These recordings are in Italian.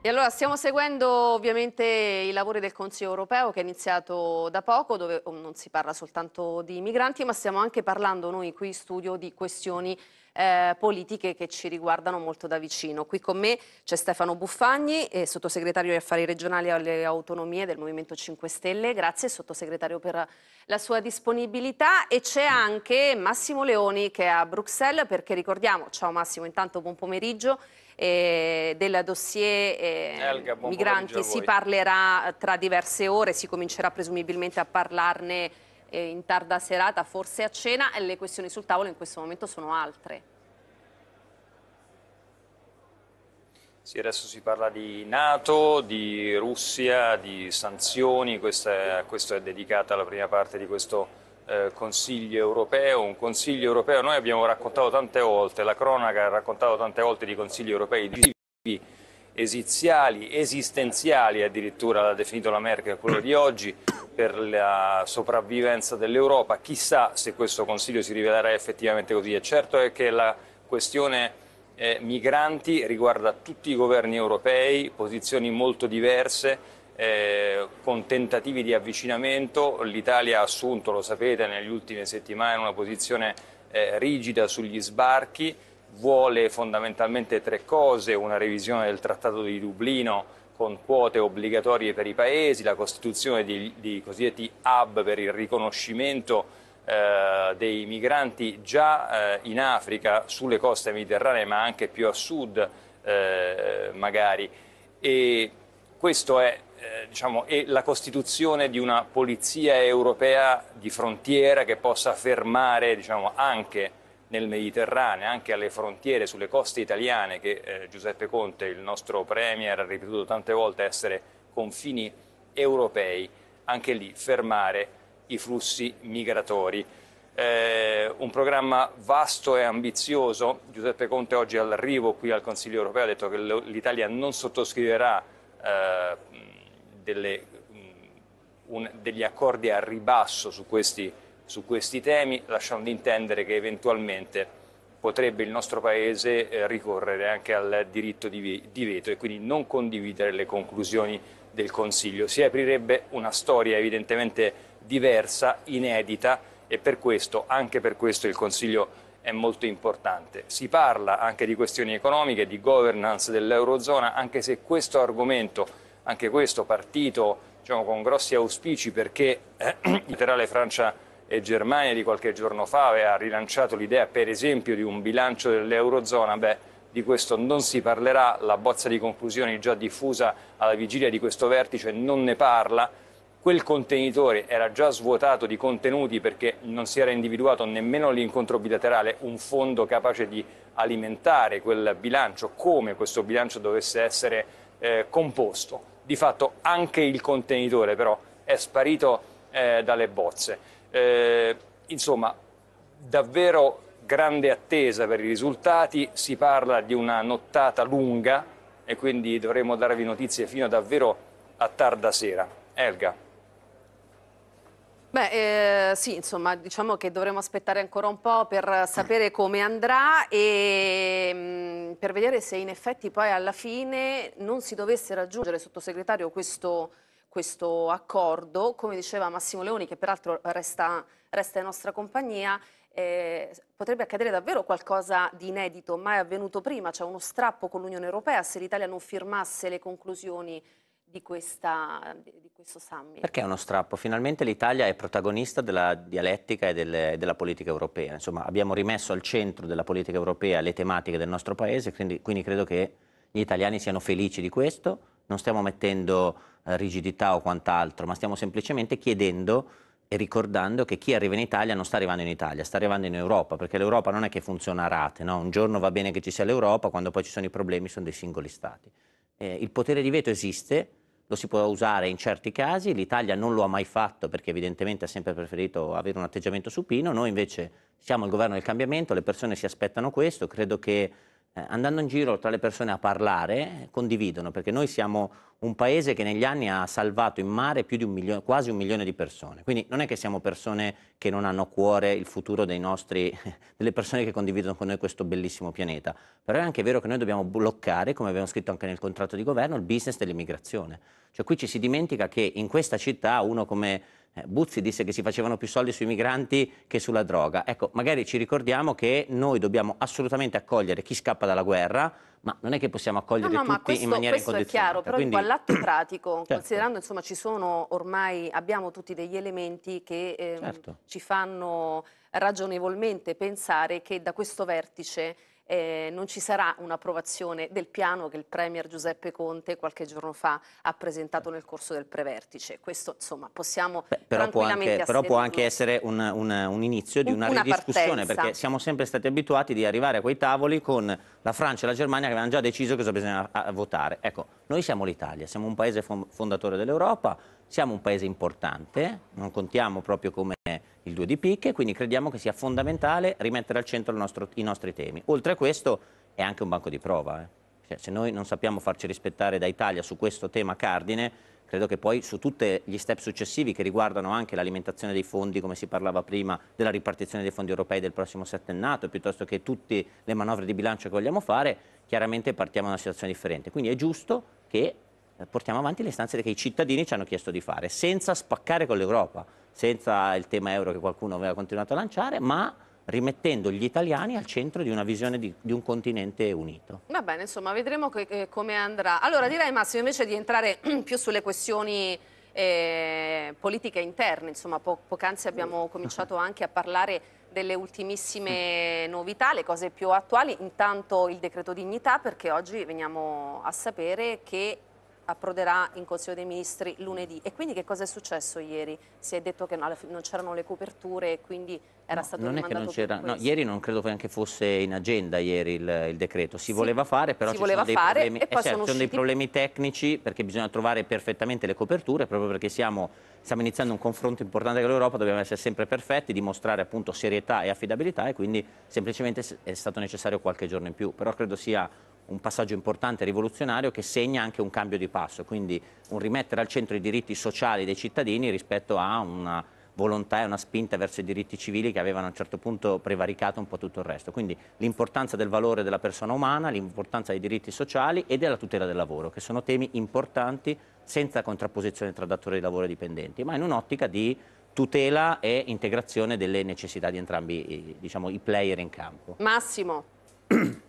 E allora stiamo seguendo ovviamente i lavori del Consiglio europeo che è iniziato da poco, dove oh, non si parla soltanto di migranti, ma stiamo anche parlando noi qui in studio di questioni eh, politiche che ci riguardano molto da vicino. Qui con me c'è Stefano Buffagni, eh, sottosegretario di Affari Regionali e alle Autonomie del Movimento 5 Stelle. Grazie, sottosegretario, per la sua disponibilità. E c'è anche Massimo Leoni che è a Bruxelles, perché ricordiamo, ciao Massimo, intanto buon pomeriggio, eh, del dossier eh, migranti si parlerà tra diverse ore, si comincerà presumibilmente a parlarne eh, in tarda serata, forse a cena, e le questioni sul tavolo in questo momento sono altre. Sì, adesso si parla di Nato, di Russia, di sanzioni, questa, questo è dedicata alla prima parte di questo eh, Consiglio europeo, un Consiglio europeo, noi abbiamo raccontato tante volte, la cronaca ha raccontato tante volte di Consigli europei di esiziali, esistenziali addirittura, l'ha definito la Merkel quello di oggi, per la sopravvivenza dell'Europa, chissà se questo Consiglio si rivelerà effettivamente così, e certo è che la questione eh, migranti riguarda tutti i governi europei, posizioni molto diverse, eh, con tentativi di avvicinamento. L'Italia ha assunto, lo sapete, negli ultime settimane una posizione eh, rigida sugli sbarchi, vuole fondamentalmente tre cose, una revisione del Trattato di Dublino con quote obbligatorie per i paesi, la costituzione di, di cosiddetti hub per il riconoscimento eh, dei migranti già eh, in Africa, sulle coste mediterranee, ma anche più a sud eh, magari. E questo è eh, diciamo, e la costituzione di una polizia europea di frontiera che possa fermare diciamo, anche nel Mediterraneo, anche alle frontiere, sulle coste italiane, che eh, Giuseppe Conte, il nostro Premier, ha ripetuto tante volte essere confini europei, anche lì fermare i flussi migratori. Eh, un programma vasto e ambizioso. Giuseppe Conte oggi all'arrivo qui al Consiglio europeo ha detto che l'Italia non sottoscriverà eh, delle, mm, un, degli accordi a ribasso su questi, su questi, temi, lasciando intendere che eventualmente potrebbe il nostro Paese eh, ricorrere anche al diritto di, di veto e quindi non condividere le conclusioni del Consiglio. Si aprirebbe una storia evidentemente diversa, inedita e per questo, anche per questo il Consiglio è molto importante. Si parla anche di questioni economiche, di governance dell'Eurozona, anche se questo argomento anche questo partito diciamo, con grossi auspici perché eh, il Francia e Germania di qualche giorno fa aveva rilanciato l'idea per esempio di un bilancio dell'Eurozona, beh di questo non si parlerà, la bozza di conclusioni già diffusa alla vigilia di questo vertice non ne parla, quel contenitore era già svuotato di contenuti perché non si era individuato nemmeno all'incontro bilaterale un fondo capace di alimentare quel bilancio, come questo bilancio dovesse essere eh, composto di fatto anche il contenitore però è sparito eh, dalle bozze. Eh, insomma, davvero grande attesa per i risultati, si parla di una nottata lunga e quindi dovremo darvi notizie fino a davvero a tarda sera. Elga. Beh, eh, sì, insomma, diciamo che dovremo aspettare ancora un po' per sapere come andrà e mm, per vedere se in effetti poi alla fine non si dovesse raggiungere, sottosegretario, questo, questo accordo, come diceva Massimo Leoni, che peraltro resta, resta in nostra compagnia, eh, potrebbe accadere davvero qualcosa di inedito, mai avvenuto prima, c'è uno strappo con l'Unione Europea se l'Italia non firmasse le conclusioni di, questa, di, questo summit. Perché è uno strappo? Finalmente l'Italia è protagonista della dialettica e delle, della politica europea. Insomma, abbiamo rimesso al centro della politica europea le tematiche del nostro paese, quindi, quindi credo che gli italiani siano felici di questo. Non stiamo mettendo eh, rigidità o quant'altro, ma stiamo semplicemente chiedendo e ricordando che chi arriva in Italia non sta arrivando in Italia, sta arrivando in Europa, perché l'Europa non è che funziona a rate, no? un giorno va bene che ci sia l'Europa, quando poi ci sono i problemi sono dei singoli stati. Eh, il potere di veto esiste, lo si può usare in certi casi, l'Italia non lo ha mai fatto perché evidentemente ha sempre preferito avere un atteggiamento supino, noi invece siamo il governo del cambiamento, le persone si aspettano questo, credo che eh, andando in giro tra le persone a parlare, condividono, perché noi siamo un paese che negli anni ha salvato in mare più di un milione, quasi un milione di persone. Quindi non è che siamo persone che non hanno a cuore il futuro nostri, delle persone che condividono con noi questo bellissimo pianeta. Però è anche vero che noi dobbiamo bloccare, come abbiamo scritto anche nel contratto di governo, il business dell'immigrazione. Cioè qui ci si dimentica che in questa città uno come eh, Buzzi disse che si facevano più soldi sui migranti che sulla droga. Ecco, magari ci ricordiamo che noi dobbiamo assolutamente accogliere chi scappa dalla guerra, ma non è che possiamo accogliere no, no, tutti questo, in maniera questo Questo è chiaro, però Quindi... all'atto pratico, certo. considerando insomma ci sono ormai, abbiamo tutti degli elementi che ehm, certo. ci fanno ragionevolmente pensare che da questo vertice eh, non ci sarà un'approvazione del piano che il Premier Giuseppe Conte qualche giorno fa ha presentato nel corso del prevertice. Questo insomma possiamo Beh, però può anche, però può anche essere un, un, un inizio di una, una ridiscussione partenza. perché siamo sempre stati abituati di arrivare a quei tavoli con la Francia e la Germania che avevano già deciso cosa bisognava votare. Ecco, noi siamo l'Italia, siamo un paese fondatore dell'Europa, siamo un paese importante, non contiamo proprio come il 2 di picche, quindi crediamo che sia fondamentale rimettere al centro nostro, i nostri temi. Oltre a questo è anche un banco di prova. Eh. Cioè, se noi non sappiamo farci rispettare da Italia su questo tema cardine, credo che poi su tutti gli step successivi che riguardano anche l'alimentazione dei fondi, come si parlava prima, della ripartizione dei fondi europei del prossimo settennato, piuttosto che tutte le manovre di bilancio che vogliamo fare, chiaramente partiamo da una situazione differente. Quindi è giusto che eh, portiamo avanti le istanze che i cittadini ci hanno chiesto di fare, senza spaccare con l'Europa senza il tema euro che qualcuno aveva continuato a lanciare, ma rimettendo gli italiani al centro di una visione di, di un continente unito. Va bene, insomma, vedremo che, eh, come andrà. Allora direi Massimo, invece di entrare più sulle questioni eh, politiche interne, insomma, po poc'anzi abbiamo mm. cominciato anche a parlare delle ultimissime mm. novità, le cose più attuali, intanto il decreto dignità perché oggi veniamo a sapere che approderà in Consiglio dei Ministri lunedì. E quindi che cosa è successo ieri? Si è detto che no, non c'erano le coperture e quindi era no, stato non è che non c'era, no, ieri non credo neanche fosse in agenda ieri il, il decreto, si sì, voleva fare però eh, certo, ci sono, dei problemi, eh, certo, sono dei problemi tecnici perché bisogna trovare perfettamente le coperture proprio perché siamo, stiamo iniziando un confronto importante con l'Europa, dobbiamo essere sempre perfetti, dimostrare appunto serietà e affidabilità e quindi semplicemente è stato necessario qualche giorno in più, però credo sia un passaggio importante rivoluzionario che segna anche un cambio di passo, quindi un rimettere al centro i diritti sociali dei cittadini rispetto a una volontà e una spinta verso i diritti civili che avevano a un certo punto prevaricato un po' tutto il resto. Quindi l'importanza del valore della persona umana, l'importanza dei diritti sociali e della tutela del lavoro, che sono temi importanti senza contrapposizione tra datore di lavoro e dipendenti, ma in un'ottica di tutela e integrazione delle necessità di entrambi diciamo, i player in campo. Massimo.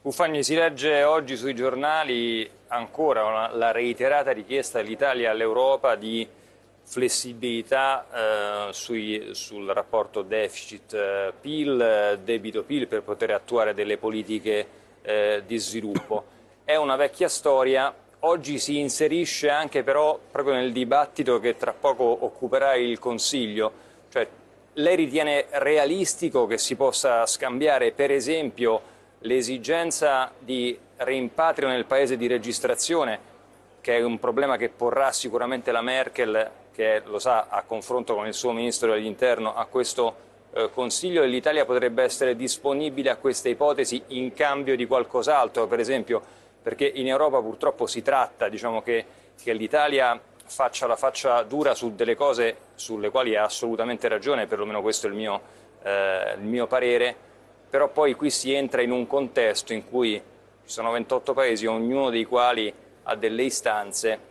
Buffagni, si legge oggi sui giornali ancora una, la reiterata richiesta dell'Italia all'Europa di flessibilità eh, sui, sul rapporto deficit-PIL, eh, debito-PIL per poter attuare delle politiche eh, di sviluppo. È una vecchia storia, oggi si inserisce anche però proprio nel dibattito che tra poco occuperà il Consiglio. Cioè, lei ritiene realistico che si possa scambiare per esempio l'esigenza di rimpatrio nel paese di registrazione, che è un problema che porrà sicuramente la Merkel, che lo sa a confronto con il suo ministro dell'interno, a questo eh, Consiglio e l'Italia potrebbe essere disponibile a questa ipotesi in cambio di qualcos'altro, per esempio, perché in Europa purtroppo si tratta diciamo, che, che l'Italia faccia la faccia dura su delle cose sulle quali ha assolutamente ragione, perlomeno questo è il mio, eh, il mio parere, però poi qui si entra in un contesto in cui ci sono 28 paesi, ognuno dei quali ha delle istanze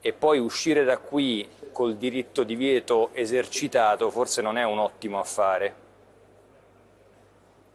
e poi uscire da qui col diritto di vieto esercitato forse non è un ottimo affare.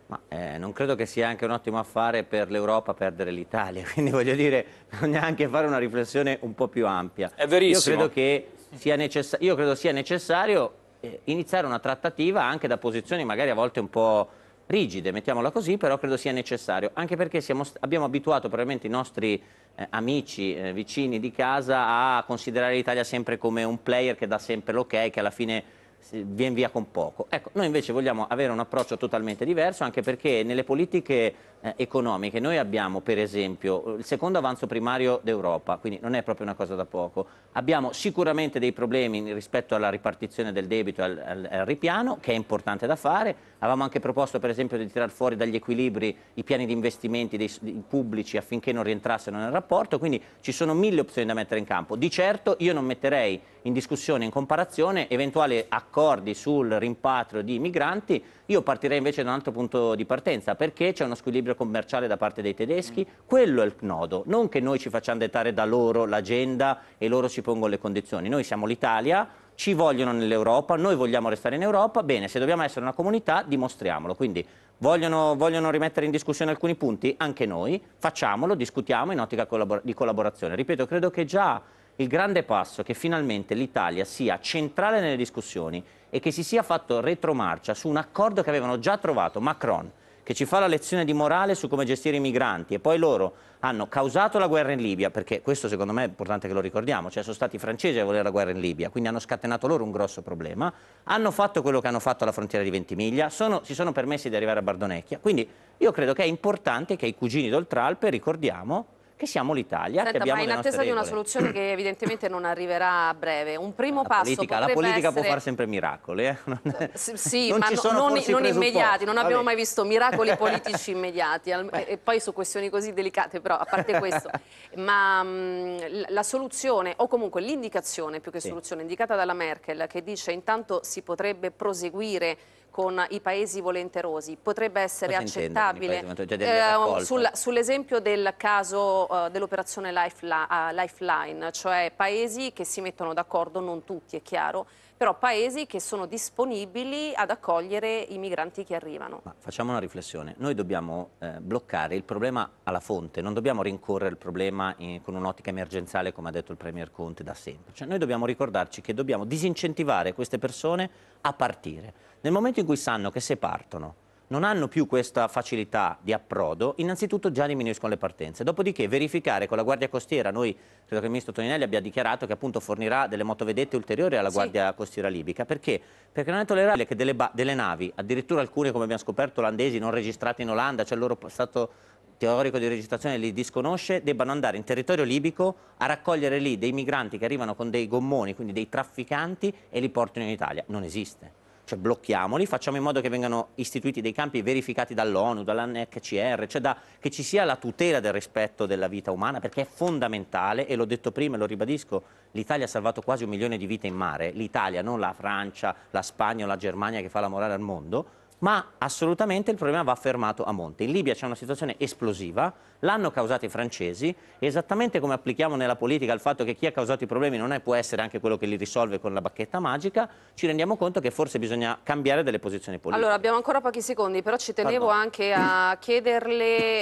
Ma eh, non credo che sia anche un ottimo affare per l'Europa perdere l'Italia, quindi voglio dire, bisogna anche fare una riflessione un po' più ampia. È verissimo. Io credo, io credo sia necessario eh, iniziare una trattativa anche da posizioni magari a volte un po' rigide, mettiamola così, però credo sia necessario, anche perché siamo, abbiamo abituato probabilmente i nostri eh, amici, eh, vicini di casa a considerare l'Italia sempre come un player che dà sempre l'ok, che alla fine viene via con poco. Ecco, noi invece vogliamo avere un approccio totalmente diverso anche perché nelle politiche eh, economiche noi abbiamo per esempio il secondo avanzo primario d'Europa, quindi non è proprio una cosa da poco, abbiamo sicuramente dei problemi rispetto alla ripartizione del debito al, al, al ripiano che è importante da fare, avevamo anche proposto per esempio di tirar fuori dagli equilibri i piani di investimenti dei, dei pubblici affinché non rientrassero nel rapporto, quindi ci sono mille opzioni da mettere in campo, di certo io non metterei in discussione, in comparazione eventuali accordi accordi sul rimpatrio di migranti, io partirei invece da un altro punto di partenza, perché c'è uno squilibrio commerciale da parte dei tedeschi, mm. quello è il nodo, non che noi ci facciamo dettare da loro l'agenda e loro ci pongono le condizioni, noi siamo l'Italia, ci vogliono nell'Europa, noi vogliamo restare in Europa, bene, se dobbiamo essere una comunità dimostriamolo, quindi vogliono, vogliono rimettere in discussione alcuni punti, anche noi, facciamolo, discutiamo in ottica collabor di collaborazione. Ripeto, credo che già il grande passo che finalmente l'Italia sia centrale nelle discussioni e che si sia fatto retromarcia su un accordo che avevano già trovato Macron, che ci fa la lezione di morale su come gestire i migranti e poi loro hanno causato la guerra in Libia, perché questo secondo me è importante che lo ricordiamo, cioè sono stati i francesi a volere la guerra in Libia, quindi hanno scatenato loro un grosso problema, hanno fatto quello che hanno fatto alla frontiera di Ventimiglia, sono, si sono permessi di arrivare a Bardonecchia, quindi io credo che è importante che ai cugini d'Oltralpe ricordiamo che siamo l'Italia. Senta, ma in attesa di una soluzione che evidentemente non arriverà a breve, un primo la passo politica, La politica essere... può fare sempre miracoli. Eh? Non... S sì, non ma no, non, non immediati, non abbiamo mai visto miracoli politici immediati. Beh. E poi su questioni così delicate, però a parte questo. ma mh, mm, la soluzione, o comunque l'indicazione, più che soluzione, sì. indicata dalla Merkel, che dice intanto si potrebbe proseguire con i paesi volenterosi potrebbe essere Cosa accettabile eh, sul, sull'esempio del caso uh, dell'operazione Lifeline, uh, Lifeline, cioè paesi che si mettono d'accordo, non tutti è chiaro, però paesi che sono disponibili ad accogliere i migranti che arrivano. Ma facciamo una riflessione, noi dobbiamo eh, bloccare il problema alla fonte, non dobbiamo rincorrere il problema in, con un'ottica emergenziale come ha detto il Premier Conte da sempre, cioè, noi dobbiamo ricordarci che dobbiamo disincentivare queste persone a partire. Nel momento in cui sanno che se partono non hanno più questa facilità di approdo, innanzitutto già diminuiscono le partenze. Dopodiché verificare con la Guardia Costiera, noi credo che il Ministro Toninelli abbia dichiarato che appunto fornirà delle motovedette ulteriori alla Guardia sì. Costiera libica, perché? Perché non è tollerabile che delle, delle navi, addirittura alcune come abbiamo scoperto olandesi non registrate in Olanda, cioè il loro stato teorico di registrazione li disconosce, debbano andare in territorio libico a raccogliere lì dei migranti che arrivano con dei gommoni, quindi dei trafficanti, e li portano in Italia. Non esiste cioè blocchiamoli, facciamo in modo che vengano istituiti dei campi verificati dall'ONU, dall'NHCR, cioè da, che ci sia la tutela del rispetto della vita umana perché è fondamentale e l'ho detto prima e lo ribadisco, l'Italia ha salvato quasi un milione di vite in mare, l'Italia, non la Francia, la Spagna o la Germania che fa la morale al mondo, ma assolutamente il problema va fermato a monte. In Libia c'è una situazione esplosiva, l'hanno causata i francesi, esattamente come applichiamo nella politica il fatto che chi ha causato i problemi non è, può essere anche quello che li risolve con la bacchetta magica, ci rendiamo conto che forse bisogna cambiare delle posizioni politiche. Allora, abbiamo ancora pochi secondi, però ci tenevo Pardon. anche a chiederle,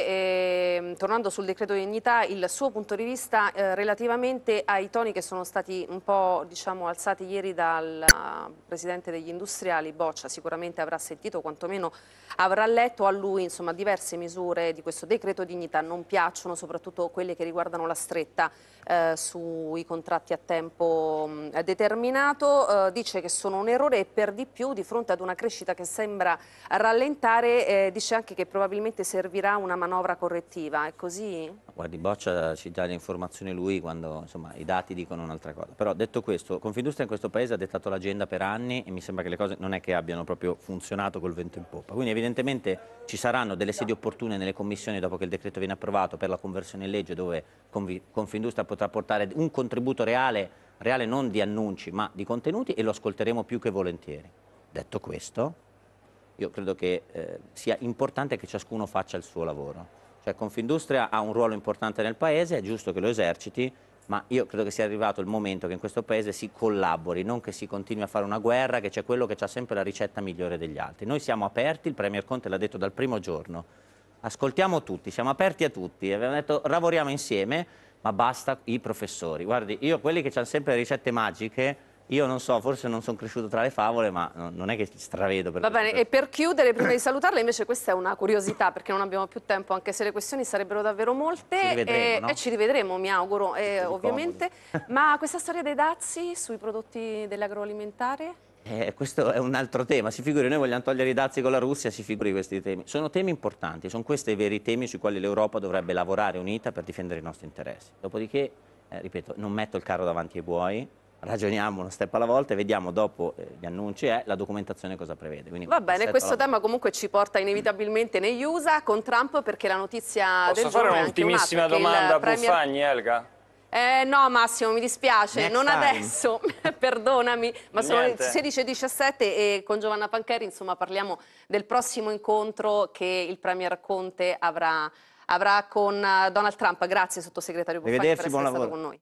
eh, tornando sul decreto di dignità, il suo punto di vista eh, relativamente ai toni che sono stati un po' diciamo, alzati ieri dal uh, Presidente degli Industriali, Boccia, sicuramente avrà sentito, quantomeno avrà letto a lui insomma, diverse misure di questo decreto dignità non piacciono, soprattutto quelle che riguardano la stretta eh, sui contratti a tempo mh, determinato, eh, dice che sono un errore e per di più di fronte ad una crescita che sembra rallentare eh, dice anche che probabilmente servirà una manovra correttiva, è così? Guardi Boccia ci dà le informazioni lui quando insomma, i dati dicono un'altra cosa, però detto questo Confindustria in questo paese ha dettato l'agenda per anni e mi sembra che le cose non è che abbiano proprio funzionato col vento in poppa, quindi evidentemente ci saranno delle sedi opportune nelle commissioni dopo che il decreto viene approvato approvato per la conversione in legge dove Confindustria potrà portare un contributo reale, reale non di annunci ma di contenuti e lo ascolteremo più che volentieri. Detto questo, io credo che eh, sia importante che ciascuno faccia il suo lavoro. Cioè Confindustria ha un ruolo importante nel Paese, è giusto che lo eserciti, ma io credo che sia arrivato il momento che in questo Paese si collabori, non che si continui a fare una guerra, che c'è quello che ha sempre la ricetta migliore degli altri. Noi siamo aperti, il Premier Conte l'ha detto dal primo giorno, ascoltiamo tutti, siamo aperti a tutti, abbiamo detto lavoriamo insieme, ma basta i professori. Guardi, io quelli che hanno sempre le ricette magiche, io non so, forse non sono cresciuto tra le favole, ma non è che stravedo. Per Va bene, questo. e per chiudere, prima di salutarla, invece questa è una curiosità, perché non abbiamo più tempo, anche se le questioni sarebbero davvero molte. Ci rivedremo, e, eh, no? e eh, ci rivedremo, mi auguro, eh, ovviamente. Comodi. Ma questa storia dei dazi sui prodotti dell'agroalimentare? Eh, questo è un altro tema, si figuri, noi vogliamo togliere i dazi con la Russia, si figuri questi temi. Sono temi importanti, sono questi i veri temi sui quali l'Europa dovrebbe lavorare unita per difendere i nostri interessi. Dopodiché, eh, ripeto, non metto il carro davanti ai buoi, ragioniamo uno step alla volta e vediamo dopo eh, gli annunci è la documentazione cosa prevede. Quindi Va bene, questo tema comunque ci porta inevitabilmente negli USA con Trump perché la notizia Posso del giorno è Posso fare un'ultimissima domanda a Premier... Buffagni, Elga? Eh, no Massimo, mi dispiace, Next non time. adesso, perdonami, ma sono le 16.17 e con Giovanna Pancheri insomma, parliamo del prossimo incontro che il Premier Conte avrà, avrà con eh, Donald Trump. Grazie sottosegretario Buffani per essere stato con noi.